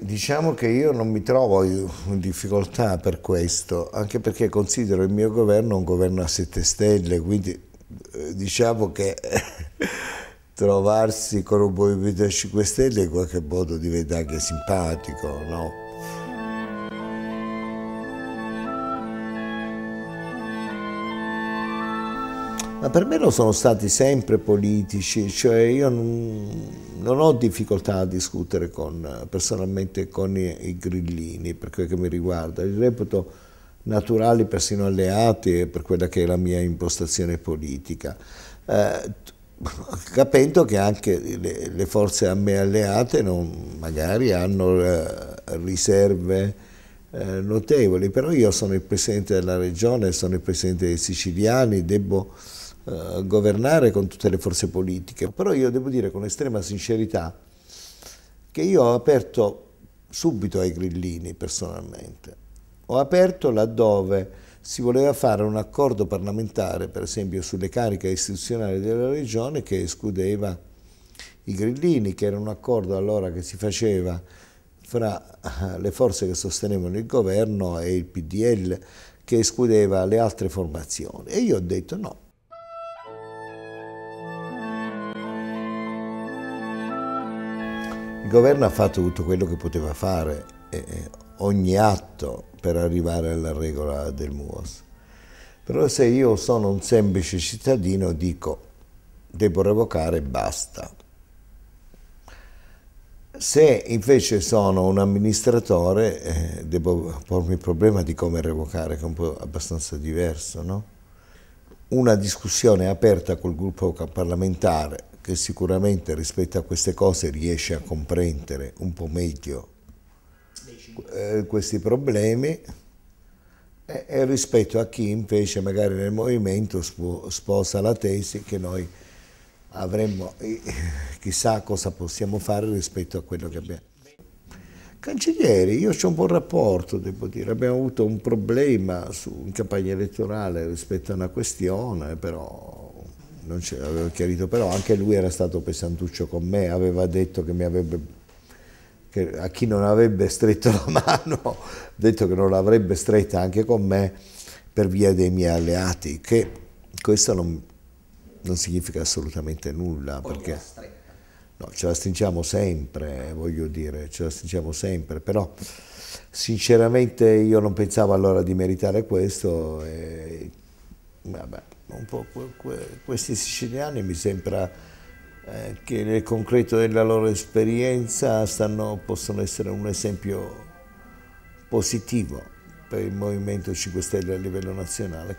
diciamo che io non mi trovo in difficoltà per questo, anche perché considero il mio governo un governo a sette stelle, quindi eh, diciamo che trovarsi con un Movimento a 5 Stelle in qualche modo diventa anche simpatico, no? Ma per me lo sono stati sempre politici, cioè io non, non ho difficoltà a discutere con, personalmente con i, i, grillini per quel che mi riguarda, li reputo naturali persino alleati per quella che è la mia impostazione politica. Eh, capendo che anche le, le, forze a me alleate non, magari hanno eh, riserve eh, notevoli, però io sono il presidente della regione, sono il presidente dei siciliani, devo eh, governare con tutte le forze politiche, però io devo dire con estrema sincerità che io ho aperto subito ai grillini personalmente, ho aperto laddove si voleva fare un accordo parlamentare, per esempio, sulle cariche istituzionali della regione che escludeva i grillini, che era un accordo allora che si faceva fra eh, le forze che sostenevano il governo e il PDL, che escludeva le altre formazioni. E io ho detto no, Il governo ha fatto tutto quello che poteva fare, eh, ogni atto per arrivare alla regola del MUOS. Però se io sono un semplice cittadino dico devo revocare e basta. Se invece sono un amministratore eh, devo pormi il problema di come revocare, che è un po' abbastanza diverso, no? Una discussione aperta col gruppo parlamentare che sicuramente rispetto a queste cose riesce a comprendere un po' meglio eh, questi problemi e, rispetto a chi invece magari nel movimento sposa la tesi che noi avremmo chissà cosa possiamo fare rispetto a quello che abbiamo. Cancellieri, io ho un buon rapporto, devo dire, abbiamo avuto un problema su, in campagna elettorale rispetto a una questione, però non ce l'avevo chiarito, però anche lui era stato pesantuccio con me, aveva detto che mi avrebbe, che a chi non avrebbe stretto la mano, detto che non l'avrebbe stretta anche con me per via dei miei alleati, che questo non, non significa assolutamente nulla. Poi perché no, ce la stringiamo sempre, eh, voglio dire, ce la stringiamo sempre, però sinceramente io non pensavo allora di meritare questo, eh, un po' questi siciliani mi sembra eh, che nel concreto della loro esperienza stanno, possono essere un esempio positivo per il Movimento 5 Stelle a livello nazionale.